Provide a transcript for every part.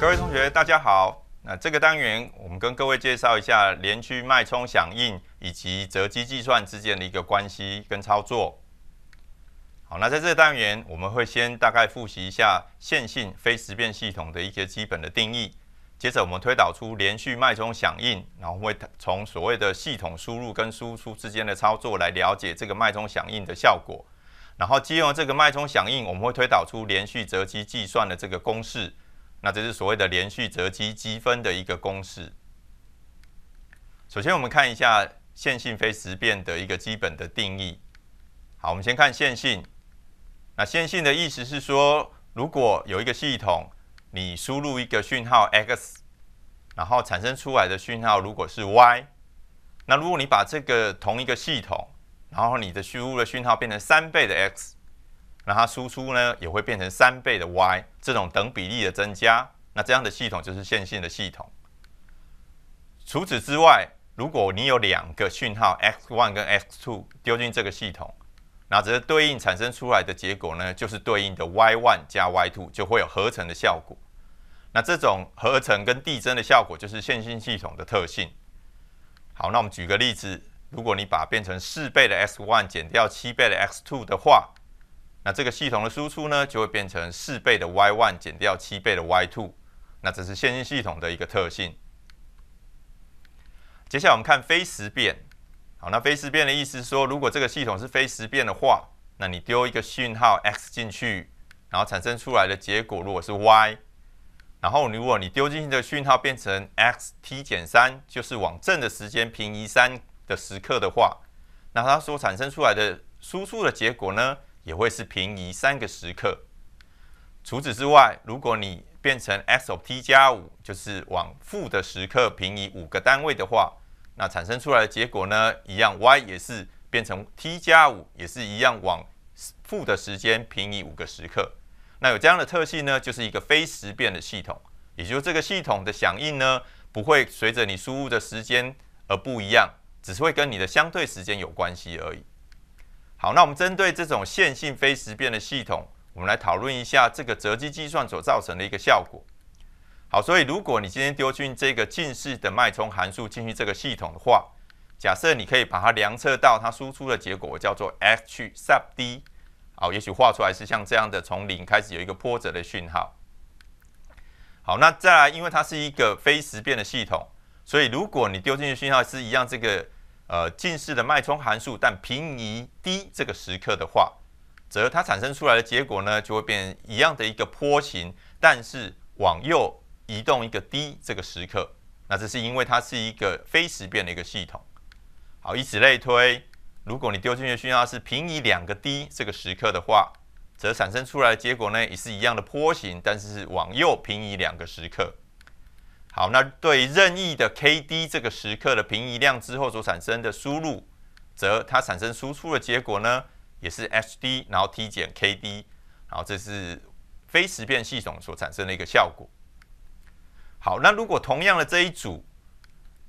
各位同学，大家好。那这个单元，我们跟各位介绍一下连续脉冲响应以及折机计算之间的一个关系跟操作。好，那在这个单元，我们会先大概复习一下线性非时变系统的一些基本的定义，接着我们推导出连续脉冲响应，然后会从所谓的系统输入跟输出之间的操作来了解这个脉冲响应的效果，然后基于这个脉冲响应，我们会推导出连续折机计算的这个公式。那这是所谓的连续折积积分的一个公式。首先，我们看一下线性非时变的一个基本的定义。好，我们先看线性。那线性的意思是说，如果有一个系统，你输入一个讯号 x，然后产生出来的讯号如果是 y，那如果你把这个同一个系统，然后你的输入的讯号变成三倍的 x。那它输出呢也会变成三倍的 y，这种等比例的增加，那这样的系统就是线性的系统。除此之外，如果你有两个讯号 x one 跟 x two 丢进这个系统，那则对应产生出来的结果呢，就是对应的 y one 加 y two 就会有合成的效果。那这种合成跟递增的效果就是线性系统的特性。好，那我们举个例子，如果你把变成四倍的 x one 减掉七倍的 x two 的话。那这个系统的输出呢，就会变成四倍的 y one 减掉七倍的 y two。那这是线性系统的一个特性。接下来我们看非时变。好，那非时变的意思说，如果这个系统是非时变的话，那你丢一个讯号 x 进去，然后产生出来的结果如果是 y，然后如果你丢进去的讯号变成 x t 减三，就是往正的时间平移三的时刻的话，那它所产生出来的输出的结果呢？也会是平移三个时刻。除此之外，如果你变成 x of t 加五，就是往负的时刻平移五个单位的话，那产生出来的结果呢，一样 y 也是变成 t 加五，也是一样往负的时间平移五个时刻。那有这样的特性呢，就是一个非时变的系统，也就是这个系统的响应呢，不会随着你输入的时间而不一样，只是会跟你的相对时间有关系而已。好，那我们针对这种线性非时变的系统，我们来讨论一下这个折积计算所造成的一个效果。好，所以如果你今天丢进这个近似的脉冲函数进去这个系统的话，假设你可以把它量测到它输出的结果叫做 h sub d，好，也许画出来是像这样的，从零开始有一个波折的讯号。好，那再来，因为它是一个非时变的系统，所以如果你丢进去讯号是一样这个。呃，近似的脉冲函数，但平移低这个时刻的话，则它产生出来的结果呢，就会变一样的一个坡形，但是往右移动一个低这个时刻。那这是因为它是一个非时变的一个系统。好，以此类推，如果你丢进去的讯号是平移两个低这个时刻的话，则产生出来的结果呢，也是一样的坡形，但是是往右平移两个时刻。好，那对任意的 k d 这个时刻的平移量之后所产生的输入，则它产生输出的结果呢，也是 s d，然后 t 减 k d，然后这是非时变系统所产生的一个效果。好，那如果同样的这一组，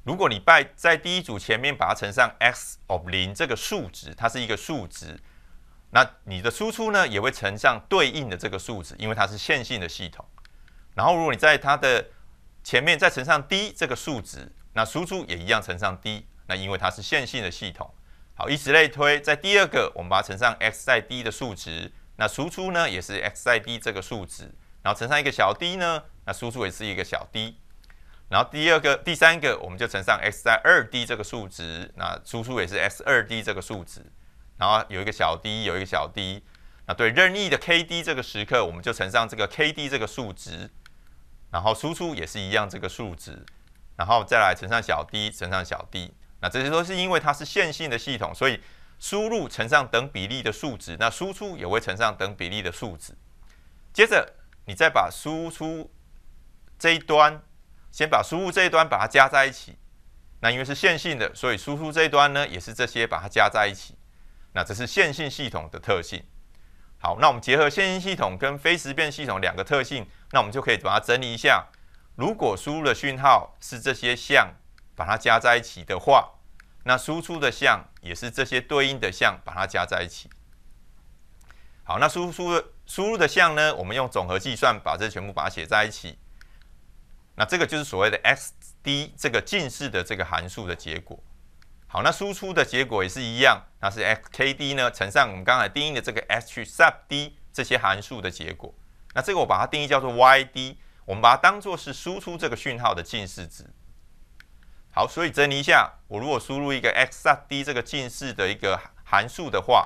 如果你在在第一组前面把它乘上 x of 零这个数值，它是一个数值，那你的输出呢也会乘上对应的这个数值，因为它是线性的系统。然后如果你在它的前面再乘上 d 这个数值，那输出也一样乘上 d，那因为它是线性的系统，好，以此类推，在第二个我们把它乘上 x 在 d 的数值，那输出呢也是 x 在 d 这个数值，然后乘上一个小 d 呢，那输出也是一个小 d，然后第二个、第三个我们就乘上 x 在二 d 这个数值，那输出也是 x 二 d 这个数值，然后有一个小 d，有一个小 d，那对任意的 k d 这个时刻，我们就乘上这个 k d 这个数值。然后输出也是一样这个数值，然后再来乘上小 d 乘上小 d，那这些都是因为它是线性的系统，所以输入乘上等比例的数值，那输出也会乘上等比例的数值。接着你再把输出这一端，先把输入这一端把它加在一起，那因为是线性的，所以输出这一端呢也是这些把它加在一起，那这是线性系统的特性。好，那我们结合线性系统跟非时变系统两个特性，那我们就可以把它整理一下。如果输入的讯号是这些项，把它加在一起的话，那输出的项也是这些对应的项，把它加在一起。好，那输出输入的项呢？我们用总和计算，把这全部把它写在一起。那这个就是所谓的 s d 这个近似的这个函数的结果。好，那输出的结果也是一样，那是 x k d 呢乘上我们刚才定义的这个 h sub d 这些函数的结果。那这个我把它定义叫做 y d，我们把它当做是输出这个讯号的近似值。好，所以整理一下，我如果输入一个 x sub d 这个近似的一个函数的话，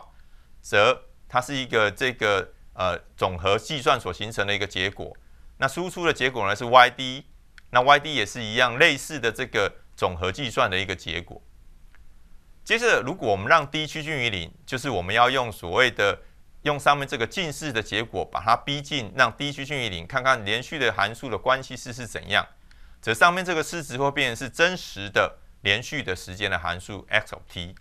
则它是一个这个呃总和计算所形成的一个结果。那输出的结果呢是 y d，那 y d 也是一样类似的这个总和计算的一个结果。接着，如果我们让 d 趋近于零，就是我们要用所谓的用上面这个近似的结果，把它逼近，让 d 趋近于零，看看连续的函数的关系式是怎样。则上面这个式子会变成是真实的连续的时间的函数 x(t)。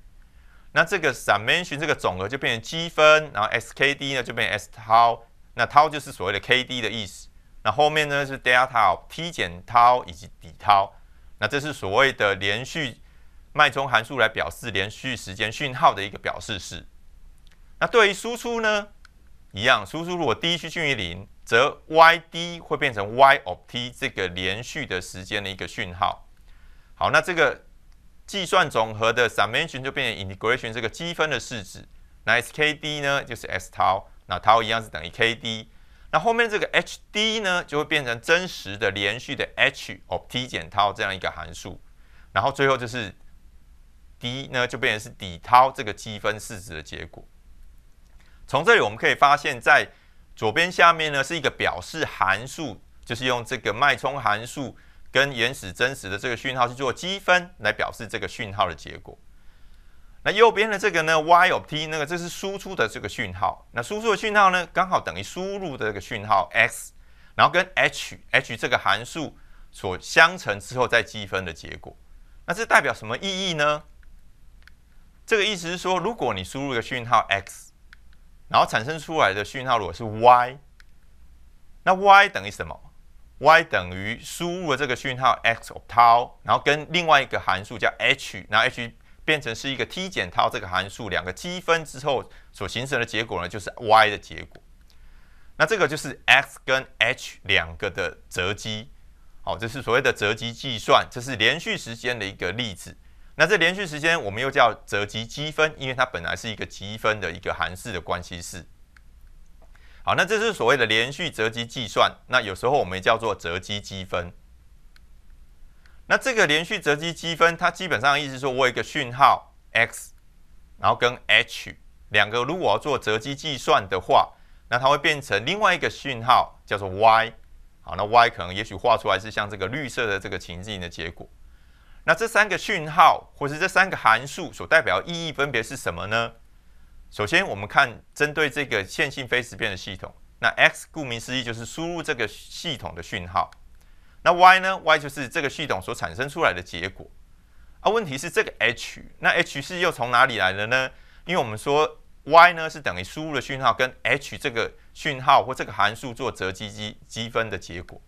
那这个 summation 这个总额就变成积分，然后 s k d 呢就变 s tau，那 tau 就是所谓的 k d 的意思。那后面呢是 delta t 减 tau 以及底 tau，那这是所谓的连续。脉冲函数来表示连续时间讯号的一个表示式。那对于输出呢，一样输出如果 d 趋近于零，则 y d 会变成 y of t 这个连续的时间的一个讯号。好，那这个计算总和的 summation 就变成 integration 这个积分的式子。那 s k d 呢，就是 s tau，那 tau 一样是等于 k d，那后面这个 h d 呢，就会变成真实的连续的 h of t 减 tau 这样一个函数，然后最后就是。一呢，就变成是抵掏这个积分市值的结果。从这里我们可以发现，在左边下面呢，是一个表示函数，就是用这个脉冲函数跟原始真实的这个讯号去做积分，来表示这个讯号的结果。那右边的这个呢，y of t，那个这是输出的这个讯号。那输出的讯号呢，刚好等于输入的这个讯号 x，然后跟 h h 这个函数所相乘之后再积分的结果。那这代表什么意义呢？这个意思是说，如果你输入一个讯号 x，然后产生出来的讯号如果是 y，那 y 等于什么？y 等于输入的这个讯号 x tau，然后跟另外一个函数叫 h，那 h 变成是一个 t 减 tau 这个函数两个积分之后所形成的结果呢，就是 y 的结果。那这个就是 x 跟 h 两个的折积，好，这是所谓的折积计算，这是连续时间的一个例子。那这连续时间，我们又叫折积积分，因为它本来是一个积分的一个函数的关系式。好，那这是所谓的连续折积计算，那有时候我们也叫做折积积分。那这个连续折积积分，它基本上意思说我有一个讯号 x，然后跟 h 两个，如果要做折积计算的话，那它会变成另外一个讯号叫做 y。好，那 y 可能也许画出来是像这个绿色的这个情境的结果。那这三个讯号，或是这三个函数所代表意义分别是什么呢？首先，我们看针对这个线性非时变的系统，那 x 顾名思义就是输入这个系统的讯号，那 y 呢？y 就是这个系统所产生出来的结果。啊，问题是这个 h，那 h 是又从哪里来的呢？因为我们说 y 呢是等于输入的讯号跟 h 这个讯号或这个函数做折积积积分的结果。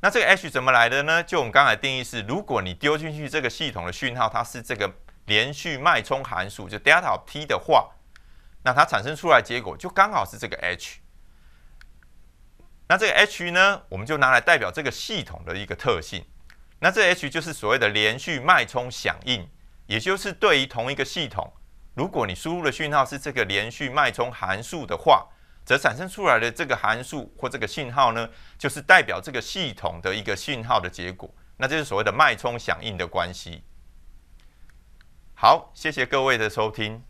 那这个 h 怎么来的呢？就我们刚才定义是，如果你丢进去这个系统的讯号，它是这个连续脉冲函数，就 delta t 的话，那它产生出来结果就刚好是这个 h。那这个 h 呢，我们就拿来代表这个系统的一个特性。那这 h 就是所谓的连续脉冲响应，也就是对于同一个系统，如果你输入的讯号是这个连续脉冲函数的话。则产生出来的这个函数或这个信号呢，就是代表这个系统的一个信号的结果。那就是所谓的脉冲响应的关系。好，谢谢各位的收听。